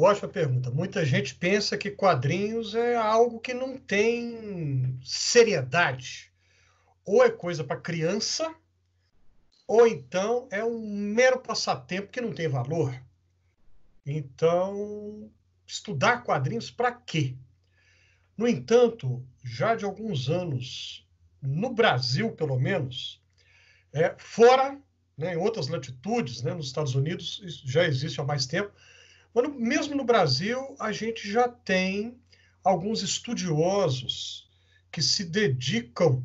Ótima pergunta. Muita gente pensa que quadrinhos é algo que não tem seriedade. Ou é coisa para criança, ou então é um mero passatempo que não tem valor. Então, estudar quadrinhos para quê? No entanto, já de alguns anos, no Brasil pelo menos, é, fora, né, em outras latitudes, né, nos Estados Unidos, já existe há mais tempo mesmo no Brasil, a gente já tem alguns estudiosos que se dedicam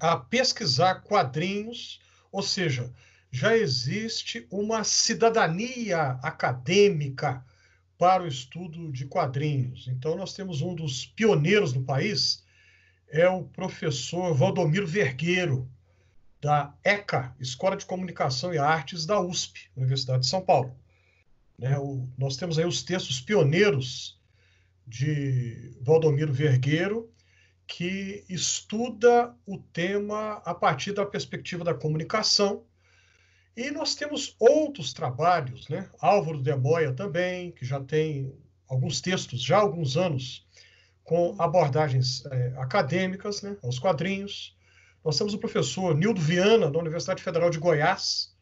a pesquisar quadrinhos, ou seja, já existe uma cidadania acadêmica para o estudo de quadrinhos. Então, nós temos um dos pioneiros no país, é o professor Valdomiro Vergueiro, da ECA, Escola de Comunicação e Artes da USP, Universidade de São Paulo. Né? O, nós temos aí os textos pioneiros de Valdomiro Vergueiro, que estuda o tema a partir da perspectiva da comunicação. E nós temos outros trabalhos, né? Álvaro de Moya também, que já tem alguns textos, já há alguns anos, com abordagens é, acadêmicas né, aos quadrinhos. Nós temos o professor Nildo Viana, da Universidade Federal de Goiás,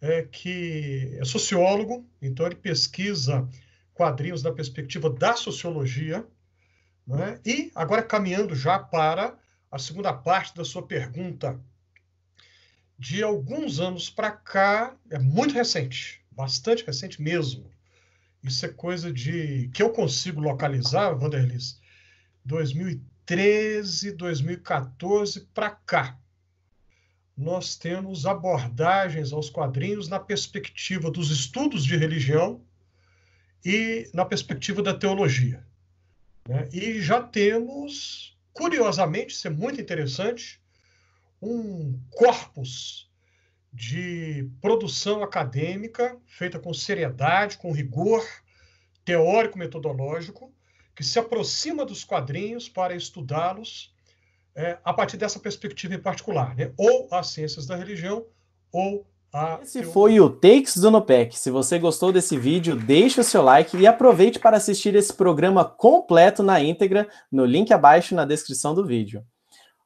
é, que é sociólogo, então ele pesquisa quadrinhos da perspectiva da sociologia. Né? E agora caminhando já para a segunda parte da sua pergunta. De alguns anos para cá, é muito recente, bastante recente mesmo. Isso é coisa de que eu consigo localizar, Vanderlis, 2013, 2014 para cá nós temos abordagens aos quadrinhos na perspectiva dos estudos de religião e na perspectiva da teologia. Né? E já temos, curiosamente, isso é muito interessante, um corpus de produção acadêmica feita com seriedade, com rigor teórico-metodológico, que se aproxima dos quadrinhos para estudá-los é, a partir dessa perspectiva em particular, né? ou as ciências da religião, ou a. Esse foi o Takes do NOPEC. Se você gostou desse vídeo, deixe o seu like e aproveite para assistir esse programa completo na íntegra no link abaixo na descrição do vídeo.